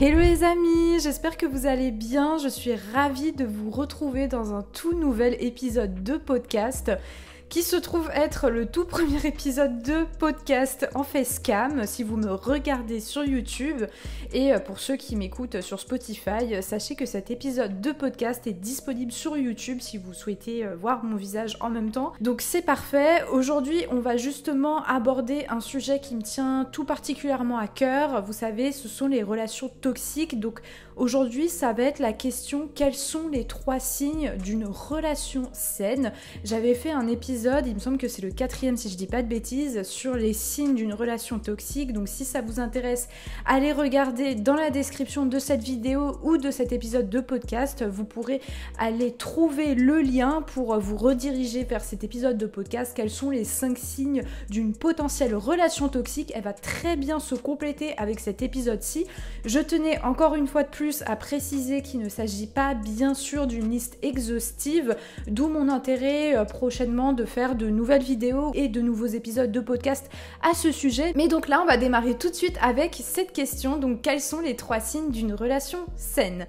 Hello les amis, j'espère que vous allez bien. Je suis ravie de vous retrouver dans un tout nouvel épisode de podcast qui se trouve être le tout premier épisode de podcast en cam. si vous me regardez sur YouTube. Et pour ceux qui m'écoutent sur Spotify, sachez que cet épisode de podcast est disponible sur YouTube si vous souhaitez euh, voir mon visage en même temps. Donc c'est parfait. Aujourd'hui, on va justement aborder un sujet qui me tient tout particulièrement à cœur. Vous savez, ce sont les relations toxiques. Donc aujourd'hui, ça va être la question quels sont les trois signes d'une relation saine. J'avais fait un épisode il me semble que c'est le quatrième si je dis pas de bêtises, sur les signes d'une relation toxique. Donc si ça vous intéresse, allez regarder dans la description de cette vidéo ou de cet épisode de podcast. Vous pourrez aller trouver le lien pour vous rediriger vers cet épisode de podcast. Quels sont les cinq signes d'une potentielle relation toxique Elle va très bien se compléter avec cet épisode-ci. Je tenais encore une fois de plus à préciser qu'il ne s'agit pas bien sûr d'une liste exhaustive, d'où mon intérêt euh, prochainement de faire de nouvelles vidéos et de nouveaux épisodes de podcast à ce sujet. Mais donc là, on va démarrer tout de suite avec cette question. Donc, quels sont les trois signes d'une relation saine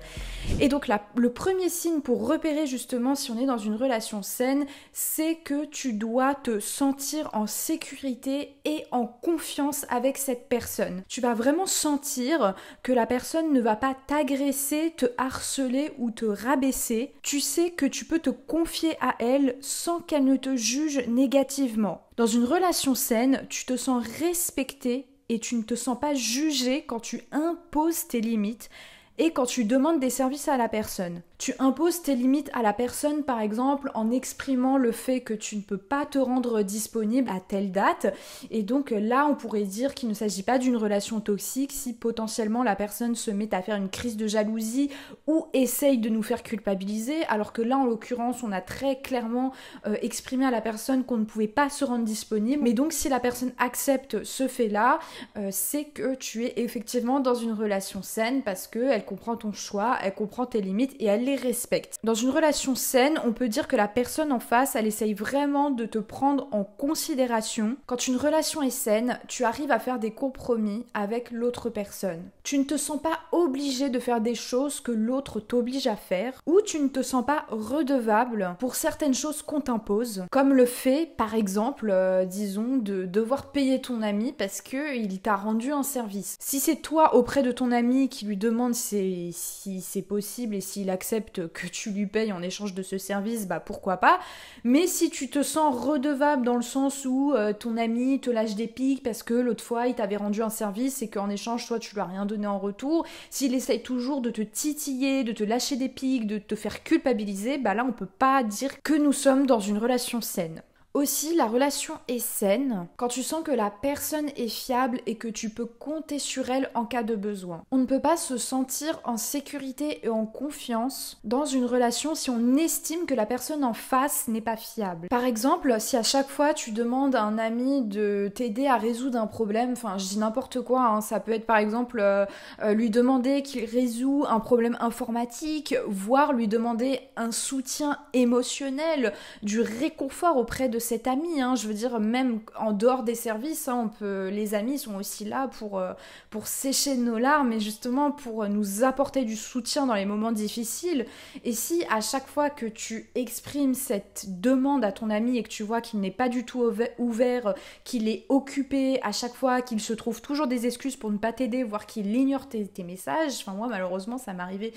Et donc le premier signe pour repérer justement si on est dans une relation saine, c'est que tu dois te sentir en sécurité et en confiance avec cette personne. Tu vas vraiment sentir que la personne ne va pas t'agresser, te harceler ou te rabaisser. Tu sais que tu peux te confier à elle sans qu'elle ne te juges négativement. Dans une relation saine, tu te sens respecté et tu ne te sens pas jugé quand tu imposes tes limites et quand tu demandes des services à la personne. Tu imposes tes limites à la personne, par exemple, en exprimant le fait que tu ne peux pas te rendre disponible à telle date. Et donc là, on pourrait dire qu'il ne s'agit pas d'une relation toxique si potentiellement la personne se met à faire une crise de jalousie ou essaye de nous faire culpabiliser, alors que là, en l'occurrence, on a très clairement euh, exprimé à la personne qu'on ne pouvait pas se rendre disponible. Mais donc, si la personne accepte ce fait-là, euh, c'est que tu es effectivement dans une relation saine parce qu'elle comprend ton choix, elle comprend tes limites et elle respecte. Dans une relation saine, on peut dire que la personne en face, elle essaye vraiment de te prendre en considération. Quand une relation est saine, tu arrives à faire des compromis avec l'autre personne. Tu ne te sens pas obligé de faire des choses que l'autre t'oblige à faire, ou tu ne te sens pas redevable pour certaines choses qu'on t'impose, comme le fait, par exemple, euh, disons, de devoir payer ton ami parce que il t'a rendu un service. Si c'est toi auprès de ton ami qui lui demande si c'est possible et s'il accepte que tu lui payes en échange de ce service, bah pourquoi pas. Mais si tu te sens redevable dans le sens où euh, ton ami te lâche des pics parce que l'autre fois il t'avait rendu un service et qu'en échange toi tu lui as rien donné en retour, s'il essaye toujours de te titiller, de te lâcher des pics, de te faire culpabiliser, bah là on peut pas dire que nous sommes dans une relation saine. Aussi, la relation est saine quand tu sens que la personne est fiable et que tu peux compter sur elle en cas de besoin. On ne peut pas se sentir en sécurité et en confiance dans une relation si on estime que la personne en face n'est pas fiable. Par exemple, si à chaque fois tu demandes à un ami de t'aider à résoudre un problème, enfin je dis n'importe quoi, hein, ça peut être par exemple euh, euh, lui demander qu'il résout un problème informatique, voire lui demander un soutien émotionnel, du réconfort auprès de cet ami. Hein. Je veux dire, même en dehors des services, hein, on peut, les amis sont aussi là pour, euh, pour sécher nos larmes et justement pour euh, nous apporter du soutien dans les moments difficiles. Et si à chaque fois que tu exprimes cette demande à ton ami et que tu vois qu'il n'est pas du tout ouvert, qu'il est occupé à chaque fois, qu'il se trouve toujours des excuses pour ne pas t'aider, voire qu'il ignore tes, tes messages, enfin moi malheureusement ça m'arrivait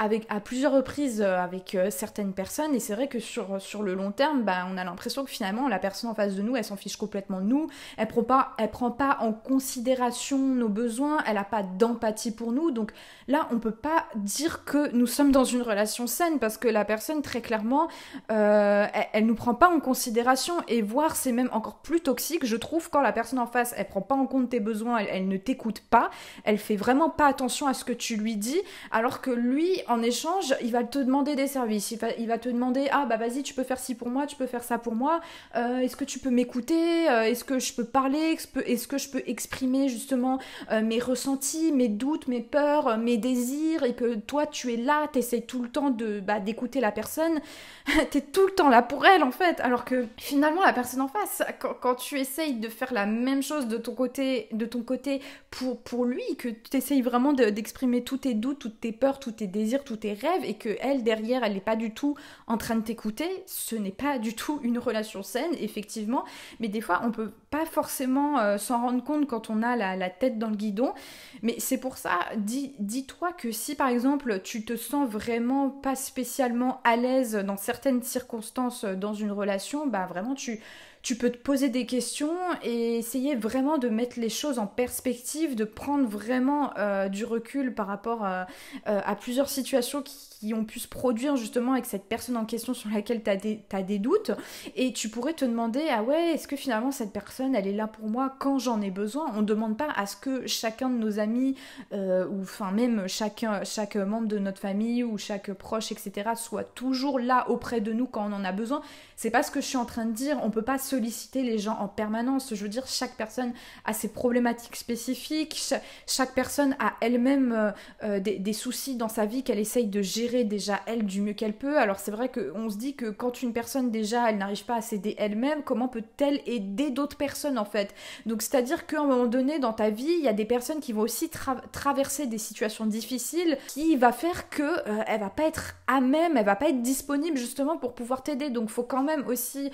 avec, à plusieurs reprises euh, avec euh, certaines personnes et c'est vrai que sur, sur le long terme, bah, on a l'impression que finalement la personne en face de nous, elle s'en fiche complètement de nous, elle prend pas, elle prend pas en considération nos besoins, elle a pas d'empathie pour nous. Donc là, on peut pas dire que nous sommes dans une relation saine parce que la personne très clairement, euh, elle, nous prend pas en considération et voire c'est même encore plus toxique, je trouve, quand la personne en face, elle prend pas en compte tes besoins, elle, elle ne t'écoute pas, elle fait vraiment pas attention à ce que tu lui dis, alors que lui en échange, il va te demander des services. Il va, te demander Ah, bah vas-y, tu peux faire ci pour moi, tu peux faire ça pour moi. Euh, est-ce que tu peux m'écouter euh, Est-ce que je peux parler Est-ce que je peux exprimer justement euh, mes ressentis, mes doutes, mes peurs, mes désirs Et que toi, tu es là, tu essaies tout le temps de bah, d'écouter la personne. tu es tout le temps là pour elle en fait. Alors que finalement, la personne en face, quand, tu essayes de faire la même chose de ton côté, de ton côté pour, pour lui, que tu essayes vraiment d'exprimer tous tes doutes, toutes tes peurs, tous tes désirs, tous tes rêves, et que elle derrière, elle n'est pas du tout en train de t'écouter, ce n'est pas du tout une relation saine, effectivement. Mais des fois, on peut pas forcément euh, s'en rendre compte quand on a la, la tête dans le guidon. Mais c'est pour ça, dis, dis-toi que si par exemple tu te sens vraiment pas spécialement à l'aise dans certaines circonstances euh, dans une relation, bah vraiment tu tu peux te poser des questions et essayer vraiment de mettre les choses en perspective, de prendre vraiment euh, du recul par rapport à, euh, plusieurs situations qui, ont pu se produire justement avec cette personne en question sur laquelle tu as, des doutes. Et tu pourrais te demander, ah ouais, est-ce que finalement cette personne, elle est là pour moi quand j'en ai besoin On ne demande pas à ce que chacun de nos amis, euh, ou enfin même chacun, chaque membre de notre famille ou chaque proche, etc., soit toujours là auprès de nous quand on en a besoin. C'est pas ce que je suis en train de dire. On peut pas solliciter les gens en permanence. Je veux dire, chaque personne a ses problématiques spécifiques, chaque, personne a elle-même euh, euh, des, soucis dans sa vie qu'elle essaye de gérer déjà elle du mieux qu'elle peut. Alors c'est vrai qu'on se dit que quand une personne déjà elle n'arrive pas à s'aider elle-même, comment peut-elle aider d'autres personnes en fait Donc c'est-à-dire qu'à un moment donné dans ta vie, il y a des personnes qui vont aussi traverser des situations difficiles, qui va faire que euh, elle va pas être à même, elle va pas être disponible justement pour pouvoir t'aider. Donc faut quand même aussi,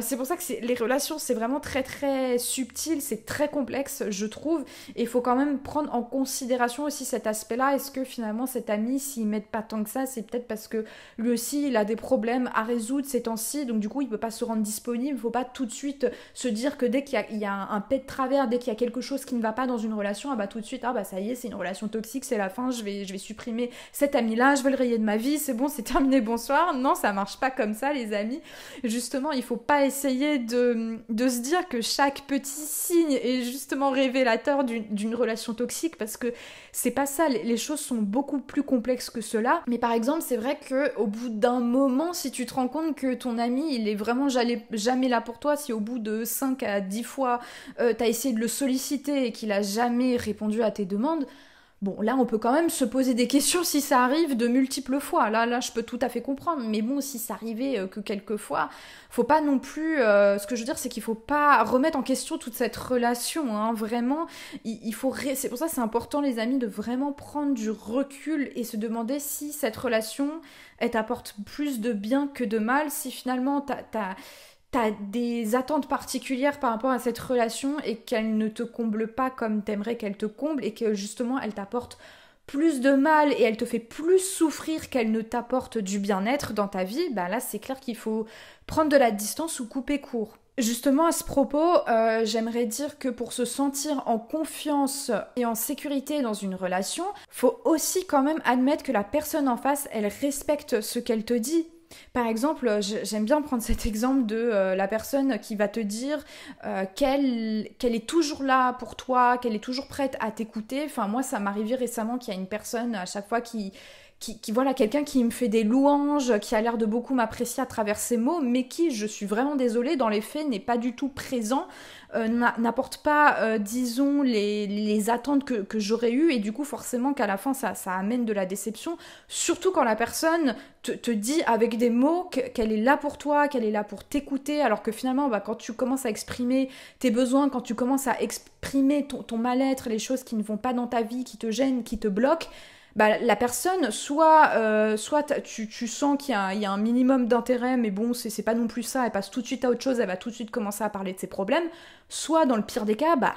c'est pour ça que les relations, c'est vraiment très très subtil, c'est très complexe, je trouve. Et il faut quand même prendre en considération aussi cet aspect-là. Est-ce que finalement cet ami, s'il m'aide pas tant que ça, c'est peut-être parce que lui aussi, il a des problèmes à résoudre ces temps-ci, donc du coup, il peut pas se rendre disponible. Il ne faut pas tout de suite se dire que dès qu'il y, a un pet de travers, dès qu'il y a quelque chose qui ne va pas dans une relation, ah bah tout de suite, ah bah ça y est, c'est une relation toxique, c'est la fin, je vais, je vais supprimer cet ami-là, je vais le rayer de ma vie, c'est bon, c'est terminé, bonsoir. Non, ça marche pas comme ça, les amis. Justement, il faut pas essayer de, se dire que chaque petit signe est justement révélateur d'une relation toxique parce que c'est pas ça, les choses sont beaucoup plus complexes que cela. Mais par exemple, c'est vrai que au bout d'un moment, si tu te rends compte que ton ami il est vraiment jamais là pour toi, si au bout de 5 à 10 fois euh, t'as essayé de le solliciter et qu'il a jamais répondu à tes demandes, Bon, là, on peut quand même se poser des questions si ça arrive de multiples fois. Là, là, je peux tout à fait comprendre. Mais bon, si ça arrivait euh, que quelques fois, faut pas non plus. Euh, ce que je veux dire, c'est qu'il faut pas remettre en question toute cette relation. Hein. vraiment, il, faut. C'est pour ça, c'est important, les amis, de vraiment prendre du recul et se demander si cette relation, elle t'apporte plus de bien que de mal. Si finalement, t'as des attentes particulières par rapport à cette relation et qu'elle ne te comble pas comme t'aimerais qu'elle te comble et que justement elle t'apporte plus de mal et elle te fait plus souffrir qu'elle ne t'apporte du bien-être dans ta vie, bah là c'est clair qu'il faut prendre de la distance ou couper court. Justement à ce propos, euh, j'aimerais dire que pour se sentir en confiance et en sécurité dans une relation, faut aussi quand même admettre que la personne en face, elle respecte ce qu'elle te dit par exemple, j'aime bien prendre cet exemple de euh, la personne qui va te dire euh, qu'elle est toujours là pour toi, qu'elle est toujours prête à t'écouter. Enfin, moi, ça m'est arrivé récemment qu'il y a une personne à chaque fois qui qui, voilà, quelqu'un qui me fait des louanges, qui a l'air de beaucoup m'apprécier à travers ses mots, mais qui, je suis vraiment désolée, dans les faits, n'est pas du tout présent, euh, n'apporte pas, euh, disons, les, attentes que, j'aurais eues, et du coup, forcément, qu'à la fin, ça, ça, amène de la déception, surtout quand la personne te, te dit avec des mots qu'elle est là pour toi, qu'elle est là pour t'écouter, alors que finalement, bah, quand tu commences à exprimer tes besoins, quand tu commences à exprimer ton mal-être, les choses qui ne vont pas dans ta vie, qui te gênent, qui te bloquent, bah, la personne, soit, euh, soit tu, tu, sens qu'il y, y, a un minimum d'intérêt, mais bon, c'est pas non plus ça, elle passe tout de suite à autre chose, elle va tout de suite commencer à parler de ses problèmes, soit dans le pire des cas, bah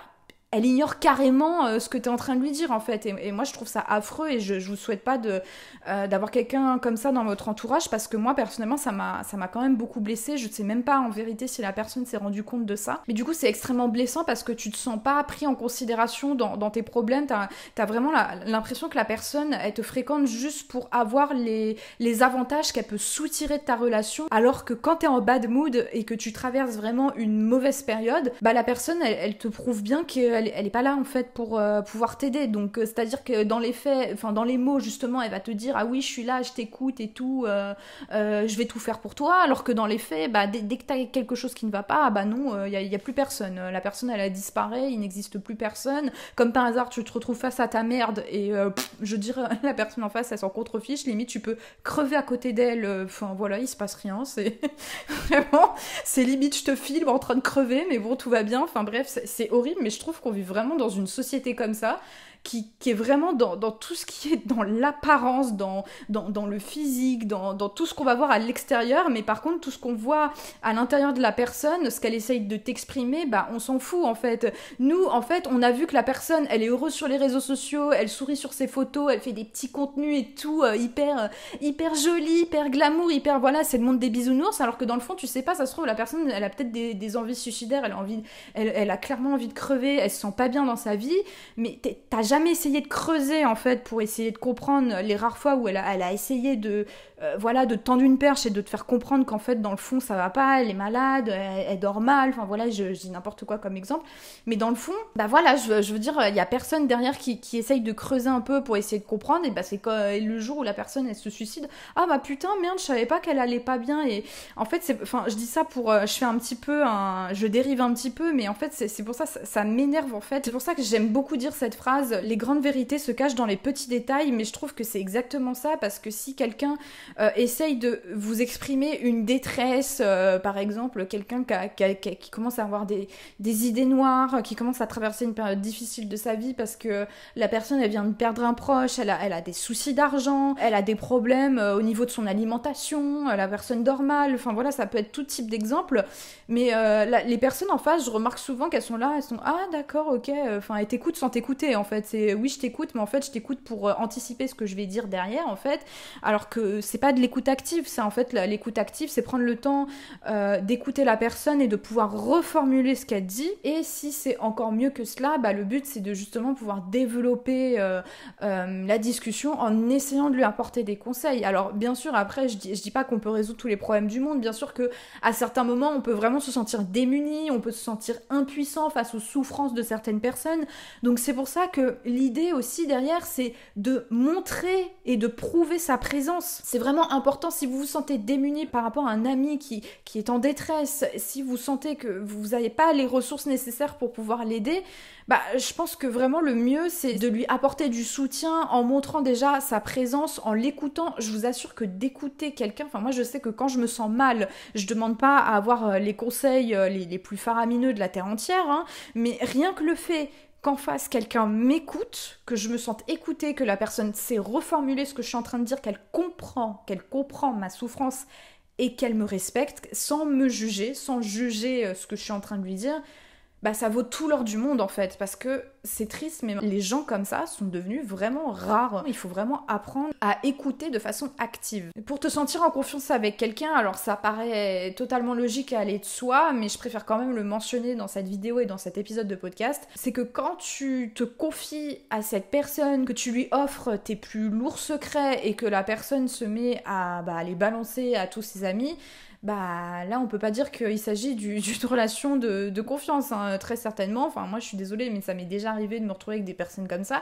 elle ignore carrément euh, ce que tu es en train de lui dire en fait. Et, moi je trouve ça affreux et je, je vous souhaite pas de euh, d'avoir quelqu'un comme ça dans votre entourage parce que moi personnellement ça m'a ça m'a quand même beaucoup blessé. Je ne sais même pas en vérité si la personne s'est rendue compte de ça. Mais du coup c'est extrêmement blessant parce que tu te sens pas pris en considération dans, dans tes problèmes. tu as vraiment l'impression que la personne elle te fréquente juste pour avoir les, les avantages qu'elle peut soutirer de ta relation alors que quand tu es en bad mood et que tu traverses vraiment une mauvaise période, bah la personne elle, elle te prouve bien qu'elle elle, est pas là en fait pour euh, pouvoir t'aider. Donc euh, c'est à dire que dans les faits, enfin dans les mots justement, elle va te dire ah oui je suis là, je t'écoute et tout, euh, je vais tout faire pour toi. Alors que dans les faits, bah dès, que t'as quelque chose qui ne va pas, bah non, il y, a plus personne. La personne elle a disparu, il n'existe plus personne. Comme par hasard tu te retrouves face à ta merde et je dirais la personne en face elle s'en contrefiche. Limite tu peux crever à côté d'elle. Enfin voilà il se passe rien. C'est vraiment c'est limite je te filme en train de crever mais bon tout va bien. Enfin bref c'est horrible mais je trouve qu'on on vit vraiment dans une société comme ça, qui, est vraiment dans, tout ce qui est dans l'apparence, dans, dans, le physique, dans, tout ce qu'on va voir à l'extérieur, mais par contre, tout ce qu'on voit à l'intérieur de la personne, ce qu'elle essaye de t'exprimer, bah, on s'en fout en fait. Nous, en fait, on a vu que la personne, elle est heureuse sur les réseaux sociaux, elle sourit sur ses photos, elle fait des petits contenus et tout, euh, hyper, euh, hyper joli, hyper glamour, hyper voilà, c'est le monde des bisounours, alors que dans le fond, tu sais pas, ça se trouve, la personne, elle a peut-être des, envies suicidaires, elle a, envie, elle, elle a clairement envie de crever, elle se sent pas bien dans sa vie, mais t'as essayé de creuser en fait pour essayer de comprendre les rares fois où elle elle a essayé de, euh, voilà, de tendre une perche et de te faire comprendre qu'en fait, dans le fond, ça va pas, elle est malade, elle, dort mal, enfin voilà, je, dis n'importe quoi comme exemple. Mais dans le fond, bah voilà, je, veux dire, il y a personne derrière qui, qui, essaye de creuser un peu pour essayer de comprendre, et bah c'est le jour où la personne, elle se suicide, ah bah putain, merde, je savais pas qu'elle allait pas bien, et en fait, c'est, enfin, je dis ça pour, euh, je fais un petit peu, un, je dérive un petit peu, mais en fait, c'est pour ça, ça m'énerve en fait. C'est pour ça que j'aime beaucoup dire cette phrase, les grandes vérités se cachent dans les petits détails, mais je trouve que c'est exactement ça, parce que si quelqu'un euh, essaye de vous exprimer une détresse, euh, par exemple, quelqu'un qui, commence à avoir des, idées noires, qui commence à traverser une période difficile de sa vie parce que la personne, elle vient de perdre un proche, elle a, des soucis d'argent, elle a des problèmes euh, au niveau de son alimentation, la personne dort enfin voilà, ça peut être tout type d'exemple, mais les personnes en face, je remarque souvent qu'elles sont là, elles sont ah d'accord, ok, enfin elles t'écoutent sans t'écouter en fait, c'est oui je t'écoute, mais en fait je t'écoute pour anticiper ce que je vais dire derrière en fait, alors que c'est pas de l'écoute active, c'est en fait l'écoute active, c'est prendre le temps euh, d'écouter la personne et de pouvoir reformuler ce qu'elle dit. Et si c'est encore mieux que cela, bah, le but c'est de justement pouvoir développer euh, euh, la discussion en essayant de lui apporter des conseils. Alors bien sûr, après, je dis, je dis pas qu'on peut résoudre tous les problèmes du monde, bien sûr que à certains moments, on peut vraiment se sentir démuni, on peut se sentir impuissant face aux souffrances de certaines personnes. Donc c'est pour ça que l'idée aussi derrière, c'est de montrer et de prouver sa présence. C'est vraiment vraiment important si vous vous sentez démuni par rapport à un ami qui, qui est en détresse, si vous sentez que vous n'avez pas les ressources nécessaires pour pouvoir l'aider, bah, je pense que vraiment le mieux c'est de lui apporter du soutien en montrant déjà sa présence, en l'écoutant. Je vous assure que d'écouter quelqu'un, enfin moi je sais que quand je me sens mal, je demande pas à avoir euh, les conseils euh, les, plus faramineux de la terre entière, hein, mais rien que le fait qu'en face quelqu'un m'écoute, que je me sente écoutée, que la personne sait reformuler ce que je suis en train de dire, qu'elle comprend, qu'elle comprend ma souffrance et qu'elle me respecte sans me juger, sans juger euh, ce que je suis en train de lui dire, bah ça vaut tout l'or du monde en fait, parce que c'est triste, mais les gens comme ça sont devenus vraiment rares. Il faut vraiment apprendre à écouter de façon active. Pour te sentir en confiance avec quelqu'un, alors ça paraît totalement logique à aller de soi, mais je préfère quand même le mentionner dans cette vidéo et dans cet épisode de podcast, c'est que quand tu te confies à cette personne, que tu lui offres tes plus lourds secrets et que la personne se met à bah, les balancer à tous ses amis, bah là on peut pas dire qu'il s'agit d'une relation de, confiance, hein, très certainement. Enfin moi je suis désolée mais ça m'est déjà arrivé de me retrouver avec des personnes comme ça.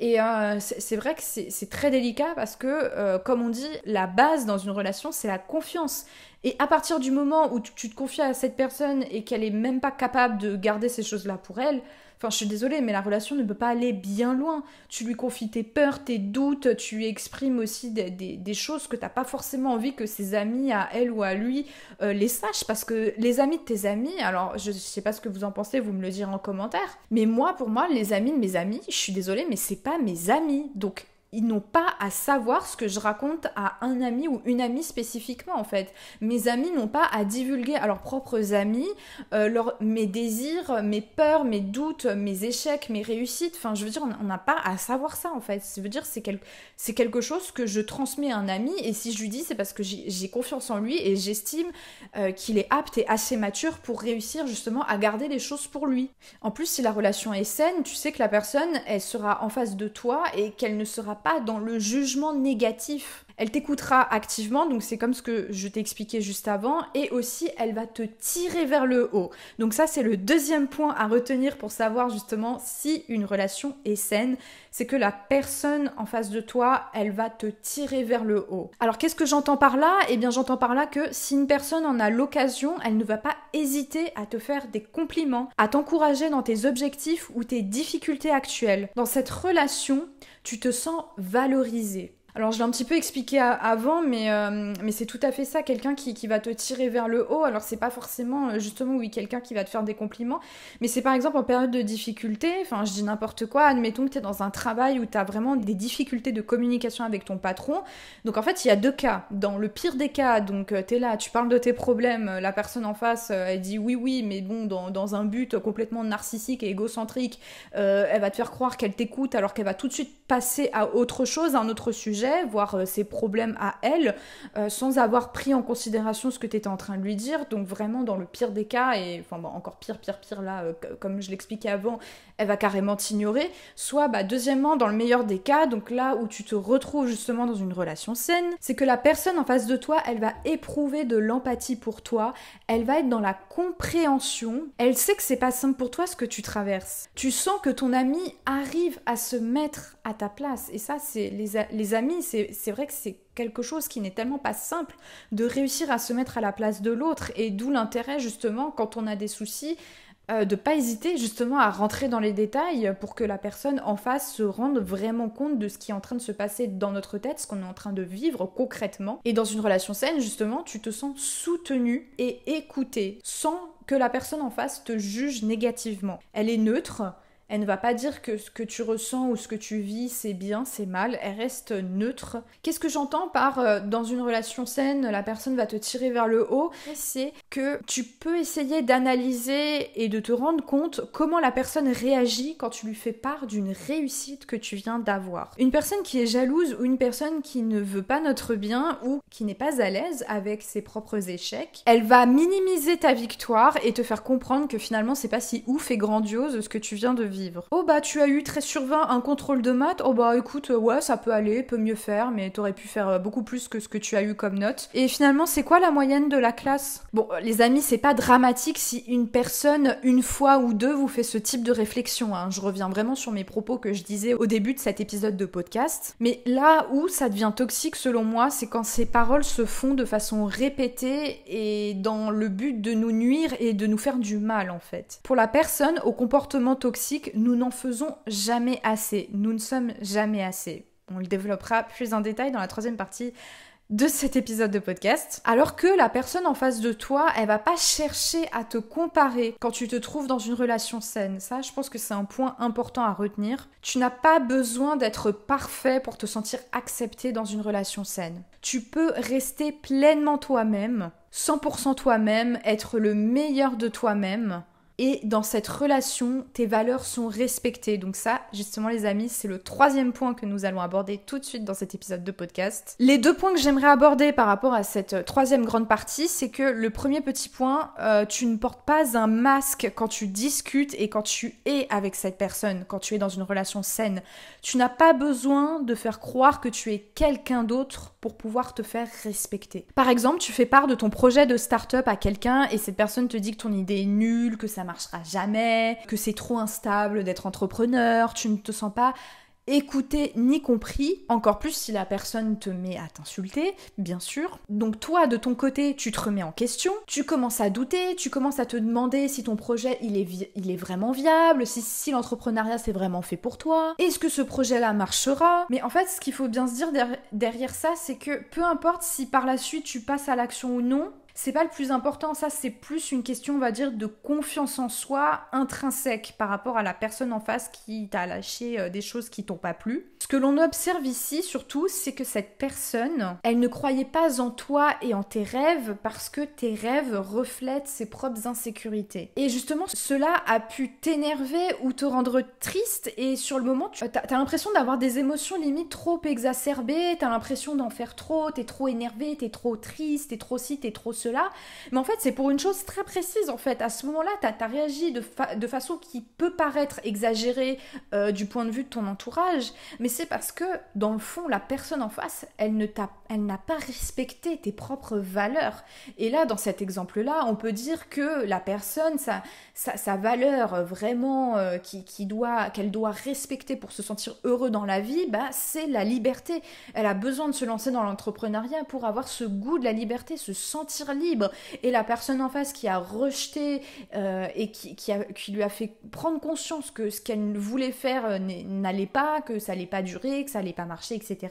Et euh, c'est vrai que c'est très délicat parce que euh, comme on dit, la base dans une relation c'est la confiance. Et à partir du moment où tu, tu te confies à cette personne et qu'elle est même pas capable de garder ces choses-là pour elle, Enfin, je suis désolée, mais la relation ne peut pas aller bien loin. Tu lui confies tes peurs, tes doutes, tu lui exprimes aussi des, choses que t'as pas forcément envie que ses amis, à elle ou à lui, euh, les sachent. Parce que les amis de tes amis, alors je, je sais pas ce que vous en pensez, vous me le direz en commentaire. Mais moi, pour moi, les amis de mes amis, je suis désolée, mais c'est pas mes amis. Donc ils n'ont pas à savoir ce que je raconte à un ami ou une amie spécifiquement en fait. Mes amis n'ont pas à divulguer à leurs propres amis euh, mes désirs, mes peurs, mes doutes, mes échecs, mes réussites. Enfin, je veux dire, on n'a pas à savoir ça en fait. Ça veut dire c'est quelque c'est quelque chose que je transmets à un ami et si je lui dis, c'est parce que j'ai confiance en lui et j'estime euh, qu'il est apte et assez mature pour réussir justement à garder les choses pour lui. En plus, si la relation est saine, tu sais que la personne, elle sera en face de toi et qu'elle ne sera pas dans le jugement négatif elle t'écoutera activement, donc c'est comme ce que je t'ai expliqué juste avant, et aussi elle va te tirer vers le haut. Donc ça c'est le deuxième point à retenir pour savoir justement si une relation est saine, c'est que la personne en face de toi, elle va te tirer vers le haut. Alors qu'est-ce que j'entends par là Eh bien j'entends par là que si une personne en a l'occasion, elle ne va pas hésiter à te faire des compliments, à t'encourager dans tes objectifs ou tes difficultés actuelles. Dans cette relation, tu te sens valorisé. Alors je l'ai un petit peu expliqué avant, euh, mais, c'est tout à fait ça, quelqu'un qui, qui, va te tirer vers le haut. Alors c'est pas forcément euh, justement oui quelqu'un qui va te faire des compliments, mais c'est par exemple en période de difficulté, enfin je dis n'importe quoi, admettons que tu es dans un travail où tu as vraiment des difficultés de communication avec ton patron. Donc en fait il y a deux cas. Dans le pire des cas, donc euh, tu es là, tu parles de tes problèmes, la personne en face elle dit oui oui mais bon dans, un but complètement narcissique et égocentrique, elle va te faire croire qu'elle t'écoute alors qu'elle va tout de suite passer à autre chose, à un autre sujet voir euh, ses problèmes à elle, euh, sans avoir pris en considération ce que tu étais en train de lui dire. Donc vraiment dans le pire des cas, et enfin encore pire, pire, pire là, euh, comme je l'expliquais avant, elle va carrément t'ignorer. Soit bah, deuxièmement, dans le meilleur des cas, donc là où tu te retrouves justement dans une relation saine, c'est que la personne en face de toi, elle va éprouver de l'empathie pour toi, elle va être dans la compréhension, elle sait que c'est pas simple pour toi ce que tu traverses. Tu sens que ton ami arrive à se mettre à ta place. Et ça, c'est les, les amis c'est vrai que c'est quelque chose qui n'est tellement pas simple de réussir à se mettre à la place de l'autre et d'où l'intérêt justement quand on a des soucis euh, de pas hésiter justement à rentrer dans les détails pour que la personne en face se rende vraiment compte de ce qui est en train de se passer dans notre tête, ce qu'on est en train de vivre concrètement. Et dans une relation saine, justement, tu te sens soutenu et écouté sans que la personne en face te juge négativement. Elle est neutre, elle ne va pas dire que ce que tu ressens ou ce que tu vis, c'est bien, c'est mal. Elle reste neutre. Qu'est-ce que j'entends par euh, dans une relation saine, la personne va te tirer vers le haut C'est que tu peux essayer d'analyser et de te rendre compte comment la personne réagit quand tu lui fais part d'une réussite que tu viens d'avoir. Une personne qui est jalouse ou une personne qui ne veut pas notre bien ou qui n'est pas à l'aise avec ses propres échecs, elle va minimiser ta victoire et te faire comprendre que finalement c'est pas si ouf et grandiose ce que tu viens de Oh bah tu as eu très sur 20 un contrôle de maths, oh bah écoute, euh, ouais ça peut aller, peut mieux faire, mais t'aurais pu faire euh, beaucoup plus que ce que tu as eu comme note. Et finalement c'est quoi la moyenne de la classe Bon euh, les amis c'est pas dramatique si une personne une fois ou deux vous fait ce type de réflexion, hein. je reviens vraiment sur mes propos que je disais au début de cet épisode de podcast, mais là où ça devient toxique selon moi c'est quand ces paroles se font de façon répétée et dans le but de nous nuire et de nous faire du mal en fait. Pour la personne au comportement toxique, nous n'en faisons jamais assez. Nous ne sommes jamais assez. On le développera plus en détail dans la troisième partie de cet épisode de podcast, alors que la personne en face de toi, elle va pas chercher à te comparer quand tu te trouves dans une relation saine. Ça, je pense que c'est un point important à retenir. Tu n'as pas besoin d'être parfait pour te sentir accepté dans une relation saine. Tu peux rester pleinement toi-même, 100% toi-même, être le meilleur de toi-même et dans cette relation, tes valeurs sont respectées. Donc ça, justement les amis, c'est le troisième point que nous allons aborder tout de suite dans cet épisode de podcast. Les deux points que j'aimerais aborder par rapport à cette euh, troisième grande partie, c'est que le premier petit point, euh, tu ne portes pas un masque quand tu discutes et quand tu es avec cette personne, quand tu es dans une relation saine. Tu n'as pas besoin de faire croire que tu es quelqu'un d'autre pour pouvoir te faire respecter. Par exemple, tu fais part de ton projet de start-up à quelqu'un et cette personne te dit que ton idée est nulle, que ça marchera jamais, que c'est trop instable d'être entrepreneur, tu ne te sens pas écouté ni compris, encore plus si la personne te met à t'insulter, bien sûr. Donc toi, de ton côté, tu te remets en question, tu commences à douter, tu commences à te demander si ton projet il est, il est vraiment viable, si, si l'entrepreneuriat c'est vraiment fait pour toi, est-ce que ce projet-là marchera. Mais en fait, ce qu'il faut bien se dire derrière ça, c'est que peu importe si par la suite tu passes à l'action ou non, c'est pas le plus important. Ça, c'est plus une question, on va dire, de confiance en soi intrinsèque par rapport à la personne en face qui t'a lâché euh, des choses qui t'ont pas plu. Ce que l'on observe ici, surtout, c'est que cette personne, elle ne croyait pas en toi et en tes rêves parce que tes rêves reflètent ses propres insécurités. Et justement, cela a pu t'énerver ou te rendre triste et sur le moment, tu euh, as, l'impression d'avoir des émotions limite trop exacerbées, t'as l'impression d'en faire trop, t'es trop énervé, t'es trop triste, t'es trop ci, t'es trop ce cela. Mais en fait, c'est pour une chose très précise, en fait. À ce moment-là, tu as, réagi de, de, façon qui peut paraître exagérée euh, du point de vue de ton entourage, mais c'est parce que, dans le fond, la personne en face, elle n'a pas respecté tes propres valeurs. Et là, dans cet exemple-là, on peut dire que la personne, sa, sa, valeur vraiment euh, qui, doit, qu'elle doit respecter pour se sentir heureux dans la vie, bah, c'est la liberté. Elle a besoin de se lancer dans l'entrepreneuriat pour avoir ce goût de la liberté, se sentir libre et la personne en face qui a rejeté euh, et qui, qui, qui, lui a fait prendre conscience que ce qu'elle voulait faire euh, n'allait pas, que ça n'allait pas durer, que ça n'allait pas marcher, etc. Mais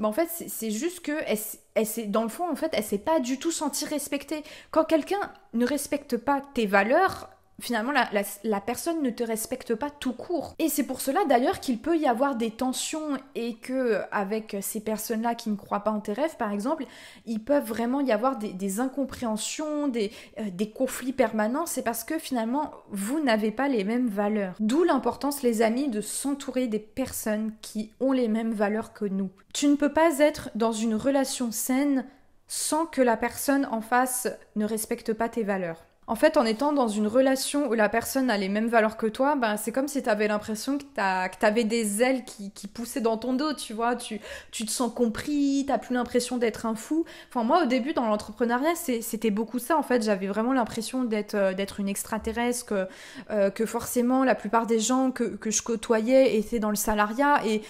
ben, en fait, c'est juste que elle, dans le fond, en fait, elle s'est pas du tout sentie respectée. Quand quelqu'un ne respecte pas tes valeurs, finalement la, personne ne te respecte pas tout court. Et c'est pour cela d'ailleurs qu'il peut y avoir des tensions et que avec ces personnes-là qui ne croient pas en tes rêves par exemple, il peut vraiment y avoir des, incompréhensions, euh, des conflits permanents, c'est parce que finalement vous n'avez pas les mêmes valeurs. D'où l'importance les amis de s'entourer des personnes qui ont les mêmes valeurs que nous. Tu ne peux pas être dans une relation saine sans que la personne en face ne respecte pas tes valeurs. En fait, en étant dans une relation où la personne a les mêmes valeurs que toi, ben, c'est comme si tu avais l'impression que tu avais des ailes qui, poussaient dans ton dos, tu vois. Tu, tu te sens compris, t'as plus l'impression d'être un fou. Enfin, moi, au début, dans l'entrepreneuriat, c'était beaucoup ça, en fait. J'avais vraiment l'impression d'être euh, d'être une extraterrestre, euh, que, forcément, la plupart des gens que, que, je côtoyais étaient dans le salariat. Et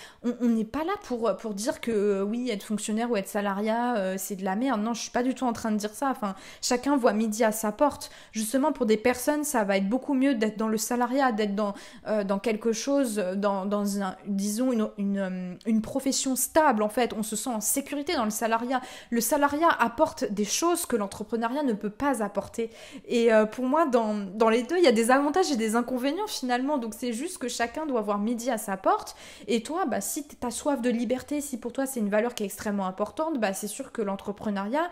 on n'est pas là pour, pour dire que, euh, oui, être fonctionnaire ou être salariat, c'est de la merde. Non, je suis pas du tout en train de dire ça. Enfin, chacun voit midi à sa porte. Justement, pour des personnes, ça va être beaucoup mieux d'être dans le salariat, d'être dans, euh, dans quelque chose, euh, dans, un, disons, euh, une, profession stable, en fait. On se sent en sécurité dans le salariat. Le salariat apporte des choses que l'entrepreneuriat ne peut pas apporter. Et pour moi, dans, les deux, il y a des avantages et des inconvénients, finalement. Donc, c'est juste que chacun doit avoir midi à sa porte. Et toi, bah, si tu soif de liberté, si pour toi, c'est une valeur qui est extrêmement importante, bah, c'est sûr que l'entrepreneuriat,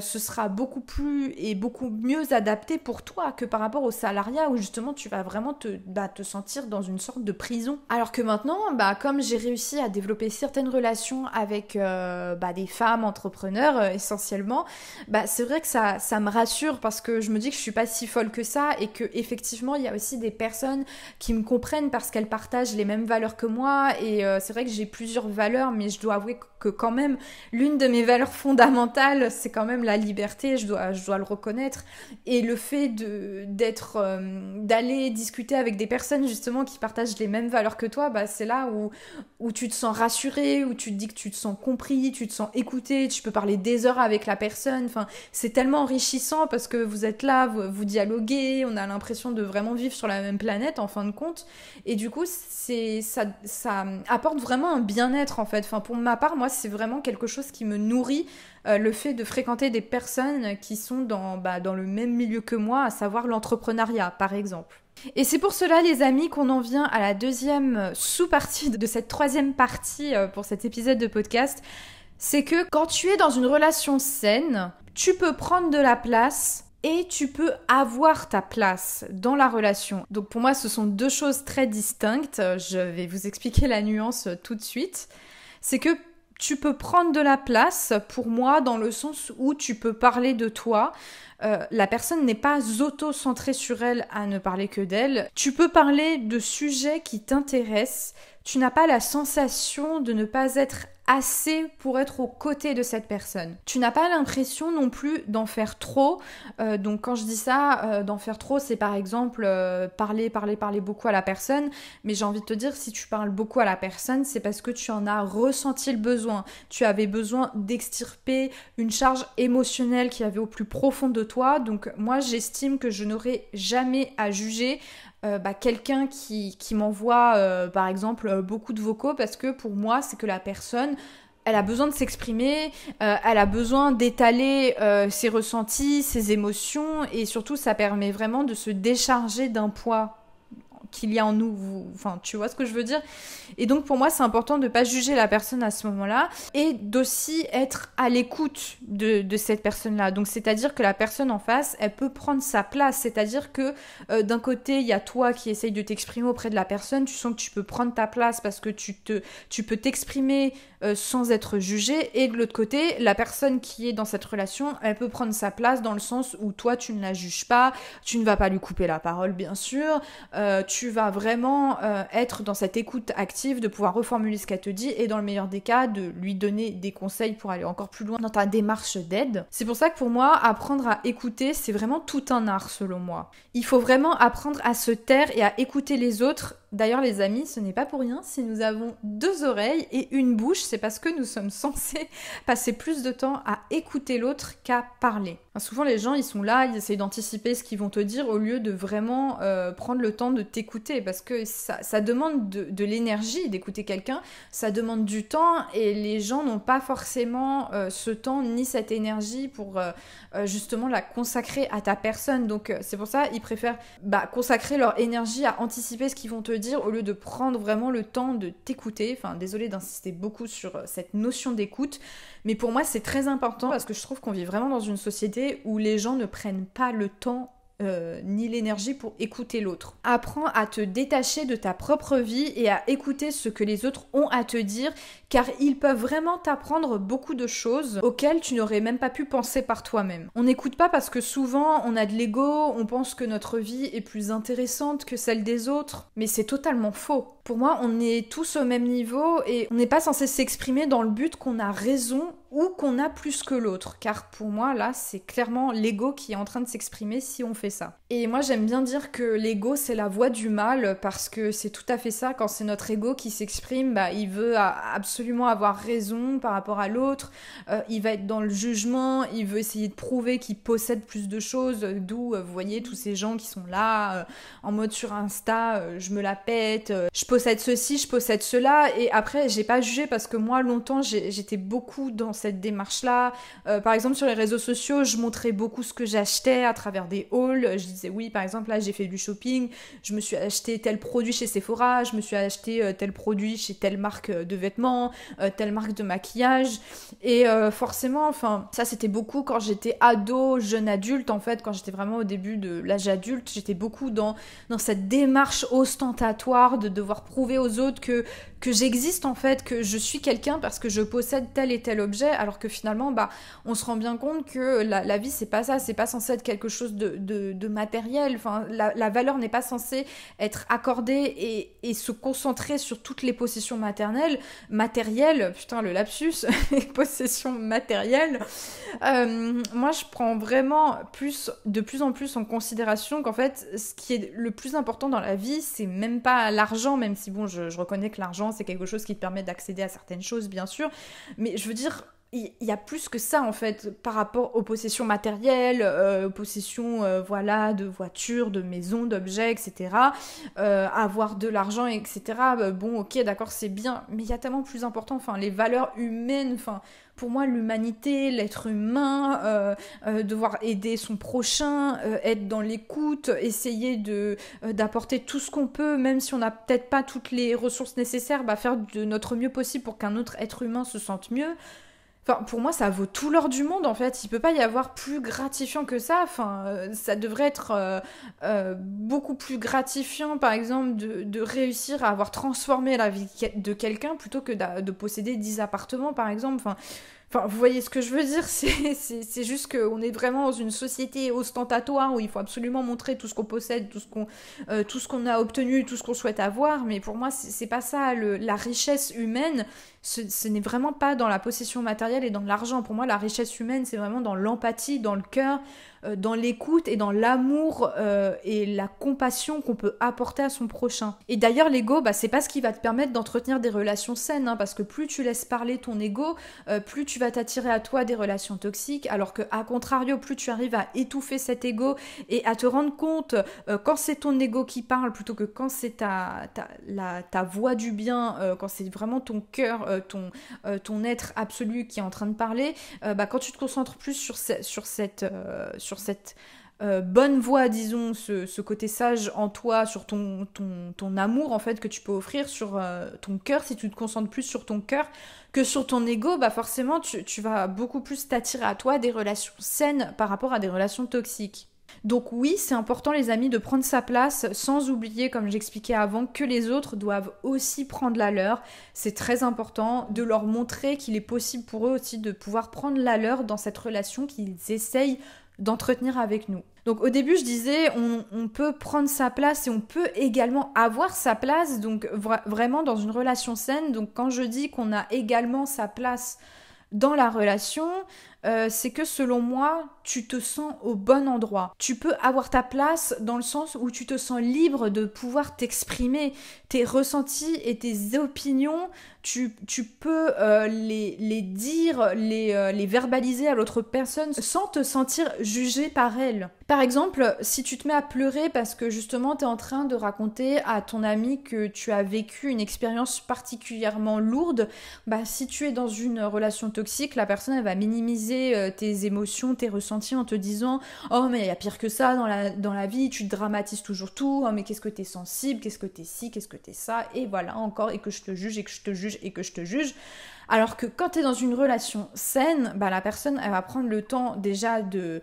ce sera beaucoup plus et beaucoup mieux adapté pour toi que par rapport au salariat où justement tu vas vraiment te, bah, te sentir dans une sorte de prison. Alors que maintenant, bah, comme j'ai réussi à développer certaines relations avec euh, bah, des femmes entrepreneurs euh, essentiellement, bah, c'est vrai que ça, ça me rassure parce que je me dis que je suis pas si folle que ça et que effectivement il y a aussi des personnes qui me comprennent parce qu'elles partagent les mêmes valeurs que moi et euh, c'est vrai que j'ai plusieurs valeurs mais je dois avouer que quand même l'une de mes valeurs fondamentales c'est quand même la liberté, je dois, je dois le reconnaître et le fait d'être euh, d'aller discuter avec des personnes justement qui partagent les mêmes valeurs que toi bah c'est là où tu te sens rassuré où tu te dis que tu te sens compris tu te sens écouté tu peux parler des heures avec la personne enfin c'est tellement enrichissant parce que vous êtes là vous, vous dialoguez on a l'impression de vraiment vivre sur la même planète en fin de compte et du coup c'est ça ça apporte vraiment un bien-être en fait enfin pour ma part moi c'est vraiment quelque chose qui me nourrit euh, le fait de fréquenter des personnes qui sont dans, bah, dans le même milieu que moi, à savoir l'entrepreneuriat par exemple. Et c'est pour cela, les amis, qu'on en vient à la deuxième sous-partie de cette troisième partie euh, pour cet épisode de podcast. C'est que quand tu es dans une relation saine, tu peux prendre de la place et tu peux avoir ta place dans la relation. Donc pour moi, ce sont deux choses très distinctes. Je vais vous expliquer la nuance tout de suite. C'est que tu peux prendre de la place pour moi dans le sens où tu peux parler de toi. Euh, la personne n'est pas auto-centrée sur elle à ne parler que d'elle. Tu peux parler de sujets qui t'intéressent tu n'as pas la sensation de ne pas être assez pour être aux côtés de cette personne. Tu n'as pas l'impression non plus d'en faire trop. Euh, donc quand je dis ça, euh, d'en faire trop, c'est par exemple euh, parler, parler, parler beaucoup à la personne. Mais j'ai envie de te dire, si tu parles beaucoup à la personne, c'est parce que tu en as ressenti le besoin. Tu avais besoin d'extirper une charge émotionnelle qui avait au plus profond de toi. Donc moi, j'estime que je n'aurai jamais à juger euh, bah, quelqu'un qui, m'envoie euh, par exemple euh, beaucoup de vocaux parce que pour moi c'est que la personne elle a besoin de s'exprimer, elle a besoin d'étaler ses ressentis, ses émotions, et surtout ça permet vraiment de se décharger d'un poids qu'il y a en nous. Enfin, tu vois ce que je veux dire Et donc pour moi, c'est important de ne pas juger la personne à ce moment-là et d'aussi être à l'écoute de, cette personne-là. Donc c'est-à-dire que la personne en face, elle peut prendre sa place. C'est-à-dire que euh, d'un côté, il y a toi qui essaye de t'exprimer auprès de la personne. Tu sens que tu peux prendre ta place parce que tu, te, tu peux t'exprimer euh, sans être jugé. Et de l'autre côté, la personne qui est dans cette relation, elle peut prendre sa place dans le sens où toi, tu ne la juges pas, tu ne vas pas lui couper la parole, bien sûr. Euh, tu tu vas vraiment euh, être dans cette écoute active de pouvoir reformuler ce qu'elle te dit et dans le meilleur des cas de lui donner des conseils pour aller encore plus loin dans ta démarche d'aide. C'est pour ça que pour moi, apprendre à écouter, c'est vraiment tout un art selon moi. Il faut vraiment apprendre à se taire et à écouter les autres D'ailleurs, les amis, ce n'est pas pour rien. Si nous avons deux oreilles et une bouche, c'est parce que nous sommes censés passer plus de temps à écouter l'autre qu'à parler. souvent, les gens, ils sont là, ils essayent d'anticiper ce qu'ils vont te dire au lieu de vraiment euh, prendre le temps de t'écouter parce que ça, demande de, l'énergie d'écouter quelqu'un, ça demande du temps et les gens n'ont pas forcément euh, ce temps ni cette énergie pour euh, justement la consacrer à ta personne. Donc, c'est pour ça, ils préfèrent bah, consacrer leur énergie à anticiper ce qu'ils vont te dire au lieu de prendre vraiment le temps de t'écouter, enfin désolé d'insister beaucoup sur euh, cette notion d'écoute, mais pour moi c'est très important parce que je trouve qu'on vit vraiment dans une société où les gens ne prennent pas le temps euh, ni l'énergie pour écouter l'autre. Apprends à te détacher de ta propre vie et à écouter ce que les autres ont à te dire, car ils peuvent vraiment t'apprendre beaucoup de choses auxquelles tu n'aurais même pas pu penser par toi-même. On n'écoute pas parce que souvent on a de l'ego, on pense que notre vie est plus intéressante que celle des autres, mais c'est totalement faux. Pour moi, on est tous au même niveau et on n'est pas censé s'exprimer dans le but qu'on a raison ou qu'on a plus que l'autre. Car pour moi, là, c'est clairement l'ego qui est en train de s'exprimer si on fait ça. Et moi, j'aime bien dire que l'ego, c'est la voix du mal, parce que c'est tout à fait ça. Quand c'est notre ego qui s'exprime, bah, il veut absolument avoir raison par rapport à l'autre, euh, il va être dans le jugement, il veut essayer de prouver qu'il possède plus de choses, euh, d'où, euh, vous voyez, tous ces gens qui sont là, en mode sur Insta, je me la pète, je possède ceci, je possède cela. Et après, j'ai pas jugé parce que moi, longtemps, j'étais beaucoup dans cette démarche-là. Euh, par exemple, sur les réseaux sociaux, je montrais beaucoup ce que j'achetais à travers des hauls. Je disais, oui, par exemple, là, j'ai fait du shopping, je me suis acheté tel produit chez Sephora, je me suis acheté euh, tel produit chez telle marque euh, de vêtements, telle marque de maquillage. Et forcément, enfin, ça, c'était beaucoup quand j'étais ado, jeune adulte, en fait, quand j'étais vraiment au début de l'âge adulte, j'étais beaucoup dans, dans cette démarche ostentatoire de devoir prouver aux autres que que j'existe en fait, que je suis quelqu'un parce que je possède tel et tel objet, alors que finalement, bah, on se rend bien compte que la, vie, c'est pas ça, c'est pas censé être quelque chose de, de, matériel. Enfin, la, la valeur n'est pas censée être accordée et, et, se concentrer sur toutes les possessions maternelles, matérielles, putain, le lapsus, les possessions matérielles. Euh, moi, je prends vraiment plus, de plus en plus en considération qu'en fait, ce qui est le plus important dans la vie, c'est même pas l'argent, même si bon, je, je reconnais que l'argent, c'est quelque chose qui te permet d'accéder à certaines choses, bien sûr. Mais je veux dire, il y, a plus que ça en fait par rapport aux possessions matérielles, euh, possessions euh, voilà de voitures, de maisons, d'objets, etc. Euh, avoir de l'argent, etc. Bon, ok, d'accord, c'est bien, mais il y a tellement plus important. Enfin, les valeurs humaines. Enfin, pour moi, l'humanité, l'être humain, devoir aider son prochain, être dans l'écoute, essayer de d'apporter tout ce qu'on peut, même si on n'a peut-être pas toutes les ressources nécessaires, bah, faire de notre mieux possible pour qu'un autre être humain se sente mieux pour moi, ça vaut tout l'or du monde, en fait. Il peut pas y avoir plus gratifiant que ça. Enfin, euh, ça devrait être euh, euh, beaucoup plus gratifiant, par exemple, de, réussir à avoir transformé la vie de quelqu'un plutôt que de, posséder 10 appartements, par exemple. Enfin, vous voyez ce que je veux dire, c'est juste qu'on est vraiment dans une société ostentatoire où il faut absolument montrer tout ce qu'on possède, tout ce qu'on qu'on a obtenu, tout ce qu'on souhaite avoir, mais pour moi, c'est pas ça. la richesse humaine, ce, n'est vraiment pas dans la possession matérielle et dans l'argent. Pour moi, la richesse humaine, c'est vraiment dans l'empathie, dans le cœur, euh, dans l'écoute et dans l'amour euh, et la compassion qu'on peut apporter à son prochain. Et d'ailleurs, l'ego, bah, c'est pas ce qui va te permettre d'entretenir des relations saines, hein, parce que plus tu laisses parler ton ego, euh, plus tu vas t'attirer à toi des relations toxiques, alors que, à contrario, plus tu arrives à étouffer cet ego et à te rendre compte quand c'est ton ego qui parle plutôt que quand c'est ta, ta, ta voix du bien, quand c'est vraiment ton cœur euh, ton, euh, ton être absolu qui est en train de parler, euh, bah, quand tu te concentres plus sur, sur cette, sur cette bonne voie, disons, ce, côté sage en toi, sur ton, ton, ton, amour en fait que tu peux offrir, sur ton cœur, si tu te concentres plus sur ton cœur que sur ton ego, bah forcément tu, tu vas beaucoup plus t'attirer à toi des relations saines par rapport à des relations toxiques. Donc oui, c'est important les amis de prendre sa place sans oublier, comme j'expliquais avant, que les autres doivent aussi prendre la leur. C'est très important de leur montrer qu'il est possible pour eux aussi de pouvoir prendre la leur dans cette relation qu'ils essayent d'entretenir avec nous. Donc au début, je disais, on, peut prendre sa place et on peut également avoir sa place, donc vraiment dans une relation saine. Donc quand je dis qu'on a également sa place dans la relation, euh, c'est que selon moi, tu te sens au bon endroit. Tu peux avoir ta place dans le sens où tu te sens libre de pouvoir t'exprimer tes ressentis et tes opinions tu, peux euh, les, dire, euh, les, verbaliser à l'autre personne sans te sentir jugé par elle. Par exemple, si tu te mets à pleurer parce que justement tu es en train de raconter à ton ami que tu as vécu une expérience particulièrement lourde, bah si tu es dans une relation toxique, la personne elle va minimiser euh, tes émotions, tes ressentis en te disant "Oh mais il y a pire que ça dans la dans la vie, tu dramatises toujours tout, oh, mais qu'est-ce que tu es sensible, qu'est-ce que tu es ci, qu'est-ce que tu es ça" et voilà encore et que je te juge et que je te juge et que je te juge. Alors que quand tu es dans une relation saine, bah, la personne, elle va prendre le temps déjà de,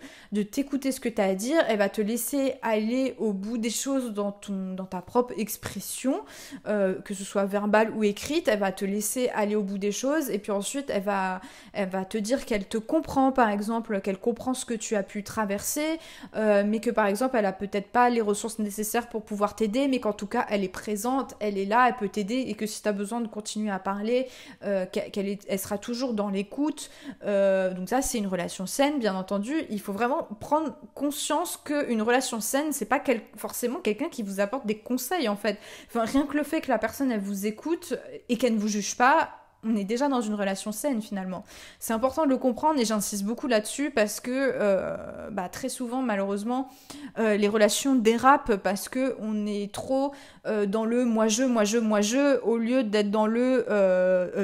t'écouter ce que tu as à dire, elle va te laisser aller au bout des choses dans, dans ta propre expression, euh, que ce soit verbale ou écrite, elle va te laisser aller au bout des choses et puis ensuite elle va, elle va te dire qu'elle te comprend par exemple, qu'elle comprend ce que tu as pu traverser, euh, mais que par exemple elle a peut-être pas les ressources nécessaires pour pouvoir t'aider, mais qu'en tout cas elle est présente, elle est là, elle peut t'aider et que si tu as besoin de continuer à parler, euh, qu'elle elle sera toujours dans l'écoute. Euh, donc ça, c'est une relation saine, bien entendu. Il faut vraiment prendre conscience qu'une relation saine, c'est pas forcément quelqu'un qui vous apporte des conseils, en fait. Enfin, rien que le fait que la personne, elle vous écoute et qu'elle ne vous juge pas, on est déjà dans une relation saine finalement. C'est important de le comprendre et j'insiste beaucoup là-dessus parce que euh, bah, très souvent malheureusement euh, les relations dérapent parce que on est trop euh, dans le moi je moi je moi je au lieu d'être dans le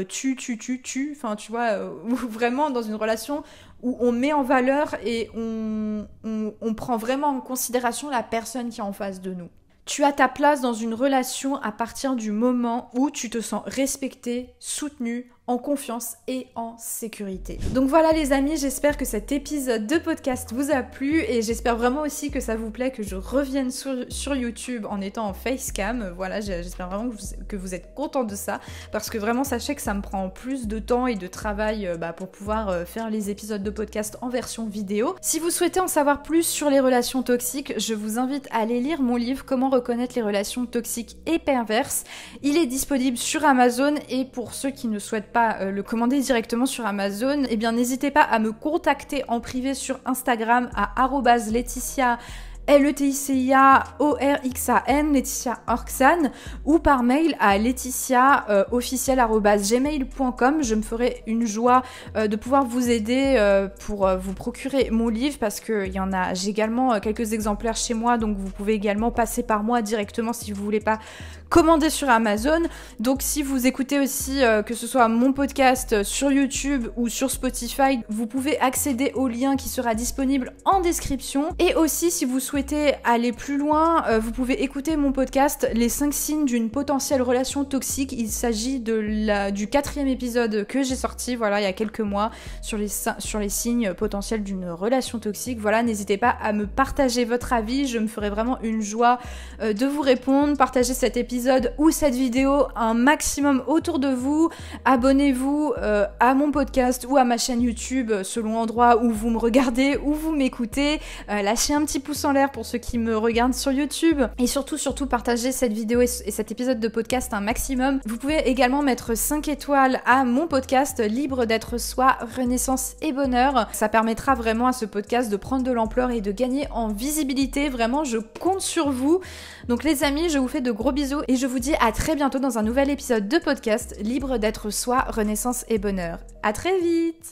tu tu tu tu. Enfin tu vois vraiment dans une relation où on met en valeur et on prend vraiment en considération la personne qui est en face de nous. Tu as ta place dans une relation à partir du moment où tu te sens respecté, soutenu, en confiance et en sécurité. Donc voilà les amis, j'espère que cet épisode de podcast vous a plu et j'espère vraiment aussi que ça vous plaît que je revienne sur, YouTube en étant en facecam. Voilà, j'espère vraiment que vous, êtes content de ça parce que vraiment sachez que ça me prend plus de temps et de travail euh, bah, pour pouvoir euh, faire les épisodes de podcast en version vidéo. Si vous souhaitez en savoir plus sur les relations toxiques, je vous invite à aller lire mon livre Comment reconnaître les relations toxiques et perverses. Il est disponible sur Amazon et pour ceux qui ne souhaitent pas euh, le commander directement sur Amazon, et eh bien n'hésitez pas à me contacter en privé sur Instagram à @laetitia l e t i c Laetitia Orxan, ou par mail à euh, gmail.com. Je me ferai une joie euh, de pouvoir vous aider pour vous procurer mon livre parce que y en a, j'ai également quelques exemplaires chez moi, donc vous pouvez également passer par moi directement si vous voulez pas commander sur Amazon. Donc si vous écoutez aussi euh, que ce soit mon podcast euh, sur YouTube ou sur Spotify, vous pouvez accéder au lien qui sera disponible en description. Et aussi si vous souhaitez aller plus loin, euh, vous pouvez écouter mon podcast Les 5 signes d'une potentielle relation toxique. Il s'agit du quatrième épisode que j'ai sorti voilà, il y a quelques mois sur les, sur les signes potentiels d'une relation toxique. Voilà, n'hésitez pas à me partager votre avis, je me ferai vraiment une joie de vous répondre, partager cet épisode ou cette vidéo un maximum autour de vous. Abonnez-vous euh, à mon podcast ou à ma chaîne YouTube euh, selon l'endroit où vous me regardez, ou vous m'écoutez. Euh, lâchez un petit pouce en l'air pour ceux qui me regardent sur YouTube. Et surtout, surtout, partagez cette vidéo et, et cet épisode de podcast un maximum. Vous pouvez également mettre 5 étoiles à mon podcast Libre d'être soi, Renaissance et Bonheur. Ça permettra vraiment à ce podcast de prendre de l'ampleur et de gagner en visibilité. Vraiment, je compte sur vous. Donc les amis, je vous fais de gros bisous et je vous dis à très bientôt dans un nouvel épisode de podcast Libre d'être soi, renaissance et bonheur. À très vite